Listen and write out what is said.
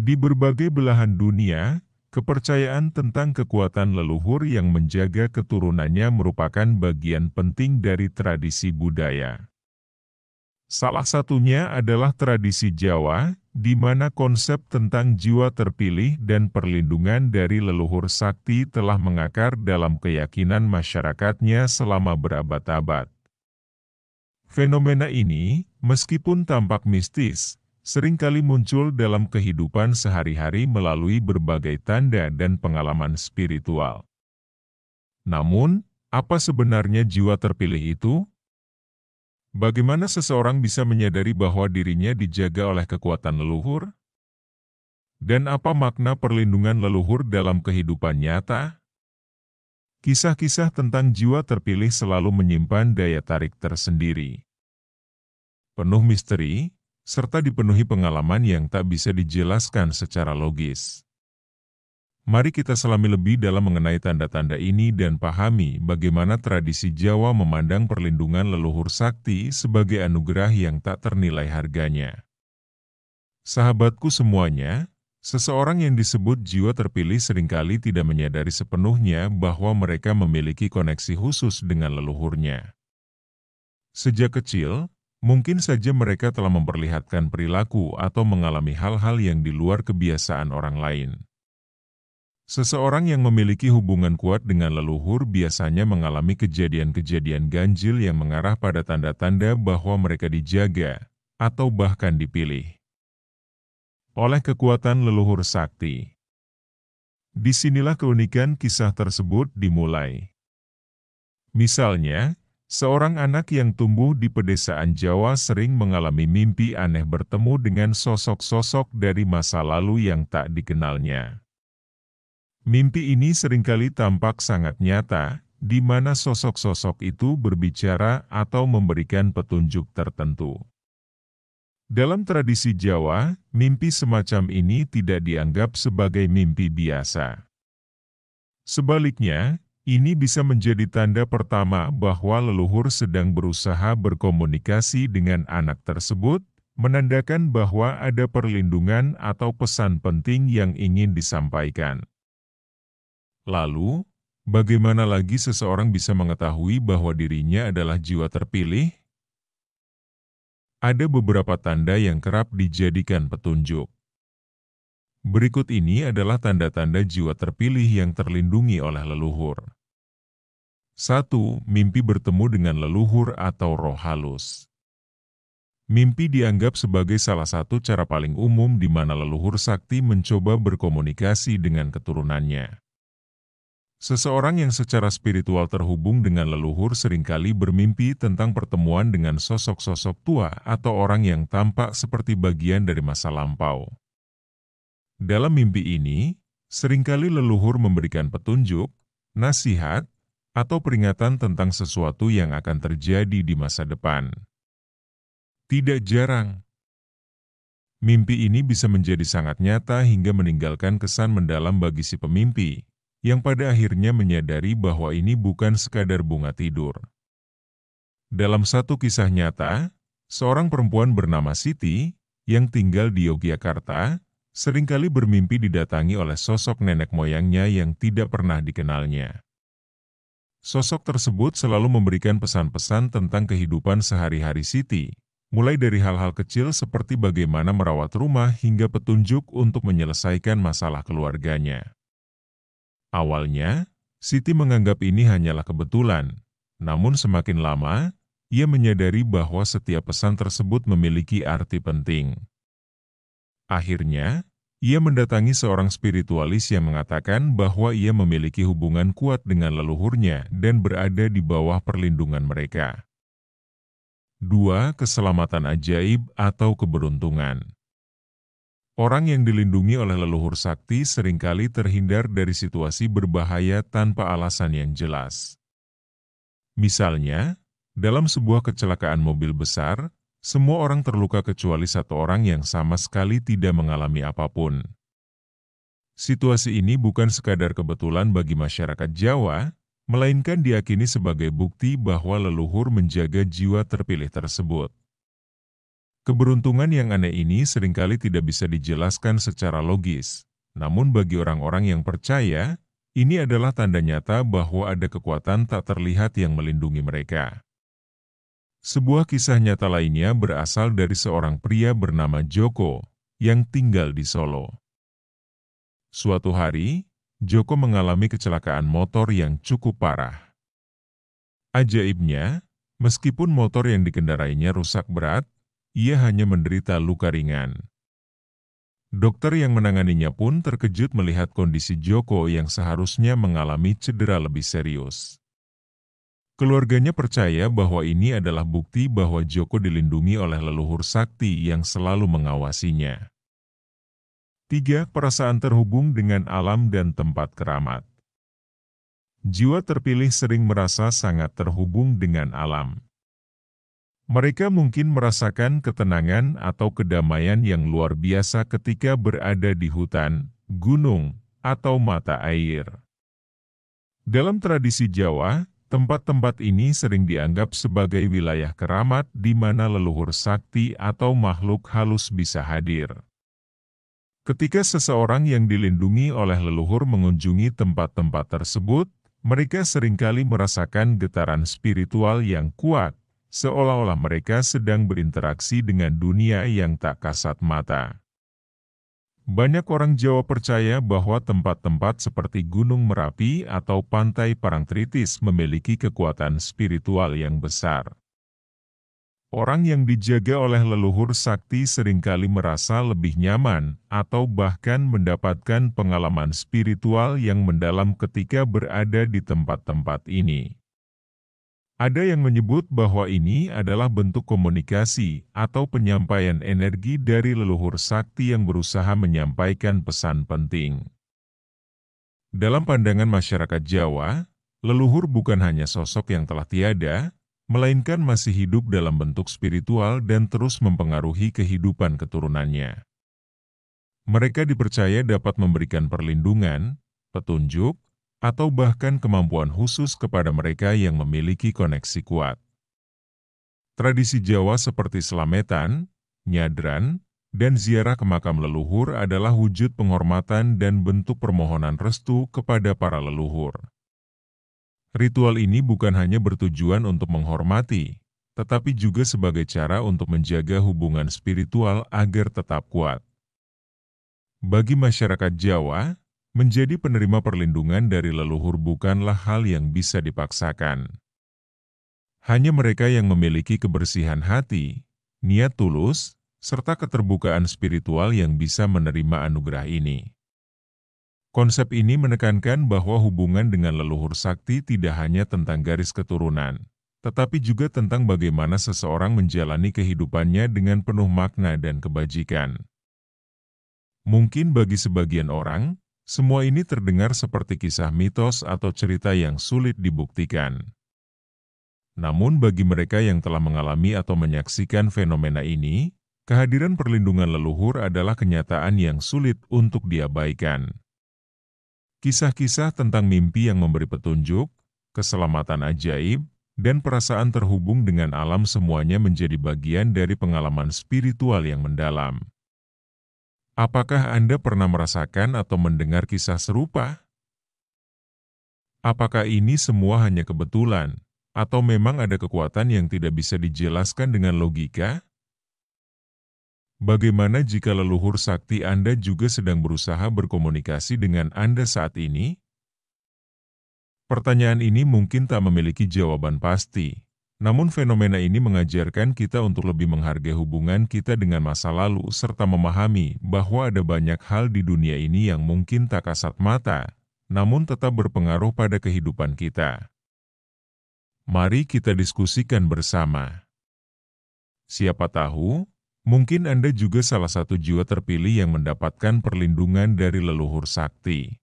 Di berbagai belahan dunia, kepercayaan tentang kekuatan leluhur yang menjaga keturunannya merupakan bagian penting dari tradisi budaya. Salah satunya adalah tradisi Jawa, di mana konsep tentang jiwa terpilih dan perlindungan dari leluhur sakti telah mengakar dalam keyakinan masyarakatnya selama berabad-abad. Fenomena ini, meskipun tampak mistis, seringkali muncul dalam kehidupan sehari-hari melalui berbagai tanda dan pengalaman spiritual. Namun, apa sebenarnya jiwa terpilih itu? Bagaimana seseorang bisa menyadari bahwa dirinya dijaga oleh kekuatan leluhur? Dan apa makna perlindungan leluhur dalam kehidupan nyata? Kisah-kisah tentang jiwa terpilih selalu menyimpan daya tarik tersendiri. Penuh misteri, serta dipenuhi pengalaman yang tak bisa dijelaskan secara logis. Mari kita selami lebih dalam mengenai tanda-tanda ini dan pahami bagaimana tradisi Jawa memandang perlindungan leluhur sakti sebagai anugerah yang tak ternilai harganya. Sahabatku semuanya, seseorang yang disebut jiwa terpilih seringkali tidak menyadari sepenuhnya bahwa mereka memiliki koneksi khusus dengan leluhurnya. Sejak kecil, Mungkin saja mereka telah memperlihatkan perilaku atau mengalami hal-hal yang di luar kebiasaan orang lain. Seseorang yang memiliki hubungan kuat dengan leluhur biasanya mengalami kejadian-kejadian ganjil yang mengarah pada tanda-tanda bahwa mereka dijaga atau bahkan dipilih oleh kekuatan leluhur sakti. Disinilah keunikan kisah tersebut dimulai. Misalnya, Seorang anak yang tumbuh di pedesaan Jawa sering mengalami mimpi aneh bertemu dengan sosok-sosok dari masa lalu yang tak dikenalnya. Mimpi ini seringkali tampak sangat nyata, di mana sosok-sosok itu berbicara atau memberikan petunjuk tertentu. Dalam tradisi Jawa, mimpi semacam ini tidak dianggap sebagai mimpi biasa. Sebaliknya, ini bisa menjadi tanda pertama bahwa leluhur sedang berusaha berkomunikasi dengan anak tersebut, menandakan bahwa ada perlindungan atau pesan penting yang ingin disampaikan. Lalu, bagaimana lagi seseorang bisa mengetahui bahwa dirinya adalah jiwa terpilih? Ada beberapa tanda yang kerap dijadikan petunjuk. Berikut ini adalah tanda-tanda jiwa terpilih yang terlindungi oleh leluhur. 1. Mimpi bertemu dengan leluhur atau roh halus. Mimpi dianggap sebagai salah satu cara paling umum di mana leluhur sakti mencoba berkomunikasi dengan keturunannya. Seseorang yang secara spiritual terhubung dengan leluhur seringkali bermimpi tentang pertemuan dengan sosok-sosok tua atau orang yang tampak seperti bagian dari masa lampau. Dalam mimpi ini, seringkali leluhur memberikan petunjuk, nasihat, atau peringatan tentang sesuatu yang akan terjadi di masa depan. Tidak jarang, mimpi ini bisa menjadi sangat nyata hingga meninggalkan kesan mendalam bagi si pemimpi, yang pada akhirnya menyadari bahwa ini bukan sekadar bunga tidur. Dalam satu kisah nyata, seorang perempuan bernama Siti, yang tinggal di Yogyakarta, seringkali bermimpi didatangi oleh sosok nenek moyangnya yang tidak pernah dikenalnya. Sosok tersebut selalu memberikan pesan-pesan tentang kehidupan sehari-hari Siti, mulai dari hal-hal kecil seperti bagaimana merawat rumah hingga petunjuk untuk menyelesaikan masalah keluarganya. Awalnya, Siti menganggap ini hanyalah kebetulan, namun semakin lama, ia menyadari bahwa setiap pesan tersebut memiliki arti penting. Akhirnya, ia mendatangi seorang spiritualis yang mengatakan bahwa ia memiliki hubungan kuat dengan leluhurnya dan berada di bawah perlindungan mereka. 2. Keselamatan ajaib atau keberuntungan Orang yang dilindungi oleh leluhur sakti seringkali terhindar dari situasi berbahaya tanpa alasan yang jelas. Misalnya, dalam sebuah kecelakaan mobil besar, semua orang terluka kecuali satu orang yang sama sekali tidak mengalami apapun. Situasi ini bukan sekadar kebetulan bagi masyarakat Jawa, melainkan diakini sebagai bukti bahwa leluhur menjaga jiwa terpilih tersebut. Keberuntungan yang aneh ini seringkali tidak bisa dijelaskan secara logis, namun bagi orang-orang yang percaya, ini adalah tanda nyata bahwa ada kekuatan tak terlihat yang melindungi mereka. Sebuah kisah nyata lainnya berasal dari seorang pria bernama Joko, yang tinggal di Solo. Suatu hari, Joko mengalami kecelakaan motor yang cukup parah. Ajaibnya, meskipun motor yang dikendarainya rusak berat, ia hanya menderita luka ringan. Dokter yang menanganinya pun terkejut melihat kondisi Joko yang seharusnya mengalami cedera lebih serius. Keluarganya percaya bahwa ini adalah bukti bahwa Joko dilindungi oleh leluhur sakti yang selalu mengawasinya. 3. Perasaan terhubung dengan alam dan tempat keramat. Jiwa terpilih sering merasa sangat terhubung dengan alam. Mereka mungkin merasakan ketenangan atau kedamaian yang luar biasa ketika berada di hutan, gunung, atau mata air. Dalam tradisi Jawa, Tempat-tempat ini sering dianggap sebagai wilayah keramat di mana leluhur sakti atau makhluk halus bisa hadir. Ketika seseorang yang dilindungi oleh leluhur mengunjungi tempat-tempat tersebut, mereka seringkali merasakan getaran spiritual yang kuat, seolah-olah mereka sedang berinteraksi dengan dunia yang tak kasat mata. Banyak orang Jawa percaya bahwa tempat-tempat seperti Gunung Merapi atau Pantai Parangtritis memiliki kekuatan spiritual yang besar. Orang yang dijaga oleh leluhur sakti seringkali merasa lebih nyaman atau bahkan mendapatkan pengalaman spiritual yang mendalam ketika berada di tempat-tempat ini. Ada yang menyebut bahwa ini adalah bentuk komunikasi atau penyampaian energi dari leluhur sakti yang berusaha menyampaikan pesan penting. Dalam pandangan masyarakat Jawa, leluhur bukan hanya sosok yang telah tiada, melainkan masih hidup dalam bentuk spiritual dan terus mempengaruhi kehidupan keturunannya. Mereka dipercaya dapat memberikan perlindungan, petunjuk, atau bahkan kemampuan khusus kepada mereka yang memiliki koneksi kuat. Tradisi Jawa seperti selametan, nyadran, dan ziarah ke makam leluhur adalah wujud penghormatan dan bentuk permohonan restu kepada para leluhur. Ritual ini bukan hanya bertujuan untuk menghormati, tetapi juga sebagai cara untuk menjaga hubungan spiritual agar tetap kuat. Bagi masyarakat Jawa, Menjadi penerima perlindungan dari leluhur bukanlah hal yang bisa dipaksakan. Hanya mereka yang memiliki kebersihan hati, niat tulus, serta keterbukaan spiritual yang bisa menerima anugerah ini. Konsep ini menekankan bahwa hubungan dengan leluhur sakti tidak hanya tentang garis keturunan, tetapi juga tentang bagaimana seseorang menjalani kehidupannya dengan penuh makna dan kebajikan. Mungkin bagi sebagian orang, semua ini terdengar seperti kisah mitos atau cerita yang sulit dibuktikan. Namun bagi mereka yang telah mengalami atau menyaksikan fenomena ini, kehadiran perlindungan leluhur adalah kenyataan yang sulit untuk diabaikan. Kisah-kisah tentang mimpi yang memberi petunjuk, keselamatan ajaib, dan perasaan terhubung dengan alam semuanya menjadi bagian dari pengalaman spiritual yang mendalam. Apakah Anda pernah merasakan atau mendengar kisah serupa? Apakah ini semua hanya kebetulan, atau memang ada kekuatan yang tidak bisa dijelaskan dengan logika? Bagaimana jika leluhur sakti Anda juga sedang berusaha berkomunikasi dengan Anda saat ini? Pertanyaan ini mungkin tak memiliki jawaban pasti, namun fenomena ini mengajarkan kita untuk lebih menghargai hubungan kita dengan masa lalu serta memahami bahwa ada banyak hal di dunia ini yang mungkin tak kasat mata, namun tetap berpengaruh pada kehidupan kita. Mari kita diskusikan bersama. Siapa tahu, mungkin Anda juga salah satu jiwa terpilih yang mendapatkan perlindungan dari leluhur sakti.